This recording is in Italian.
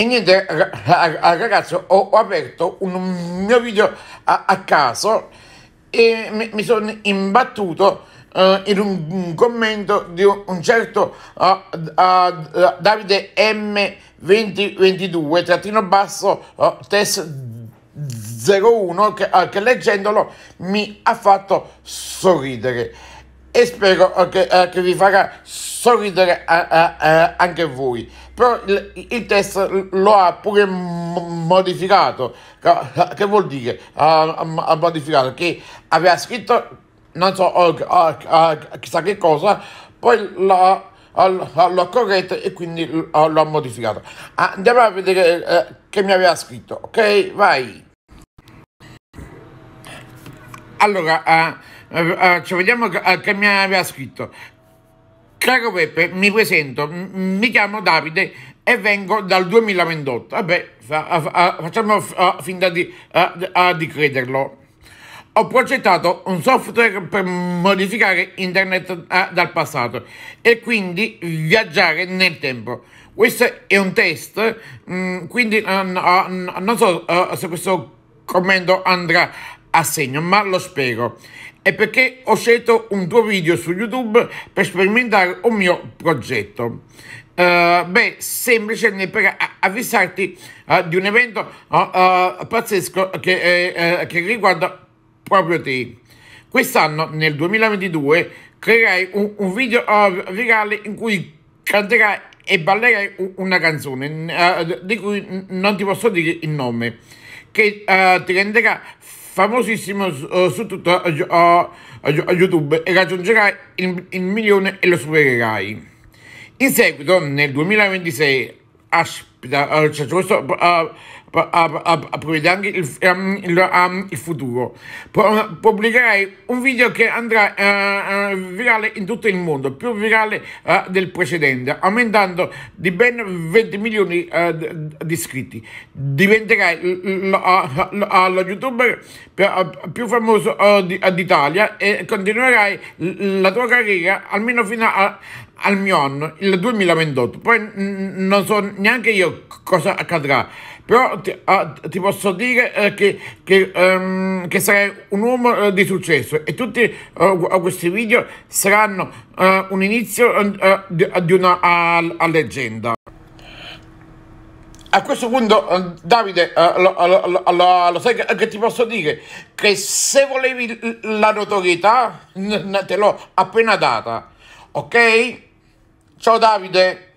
E niente, ragazzi, ho, aperto un mio video a, a caso e mi, mi sono imbattuto uh, in un, commento di un, certo uh, uh, Davide M2022, trattino basso, ah, test 01, che, che leggendolo mi ha fatto sorridere e spero che, eh, che vi farà sorridere a, a, a anche voi. Però il, il testo lo ha pure modificato. Che, che vuol dire? Ha, modificato che aveva scritto non so oh, oh, oh, chissà che cosa, poi l'ha, l'ho corretto e quindi l'ho modificato. Andiamo a vedere eh, che mi aveva scritto. Ok, vai. Allora, uh, uh, ci vediamo che mi aveva scritto. Caro Peppe, mi presento, mi chiamo Davide e vengo dal 2028. Vabbè, facciamo finta di, di crederlo. Ho progettato un software per modificare internet dal passato e quindi viaggiare nel tempo. Questo è un test, mm, quindi non so se questo commento andrà a segno, ma lo spero. È perché ho scelto un tuo video su YouTube per sperimentare un mio progetto. Uh, beh, semplice per avvisarti uh, di un evento uh, pazzesco che, che, riguarda proprio te. Quest'anno, nel 2022, creerai un, un video virale in cui canterai e ballerai una canzone di cui non ti posso dire il nome che eh, ti renderà famosissimo su, eh, su tutto uh, YouTube e raggiungerai il, il, milione e lo supererai. In seguito, nel 2026, ha eh, cioè, questo prevede anche il, um, il, um, il futuro. Eh, pubblicherai un video che andrà uh, virale in tutto il mondo, più virale uh, del precedente, aumentando di ben 20 milioni uh, di iscritti. Diventerai lo youtuber più famoso d'Italia e continuerai la tua carriera almeno fino a, al mio anno, il 2028. Poi non so neanche io io cosa accadrà. Però ti, ah, ti posso dire eh, che, che, um, che, sarai un uomo eh, di successo e tutti uh, questi video saranno uh, un inizio uh, di, di, una leggenda. A questo punto, Davide, lo, lo, lo, lo, sai che, che, ti posso dire? Che se volevi la notorietà, te l'ho appena data, ok? Ciao Davide!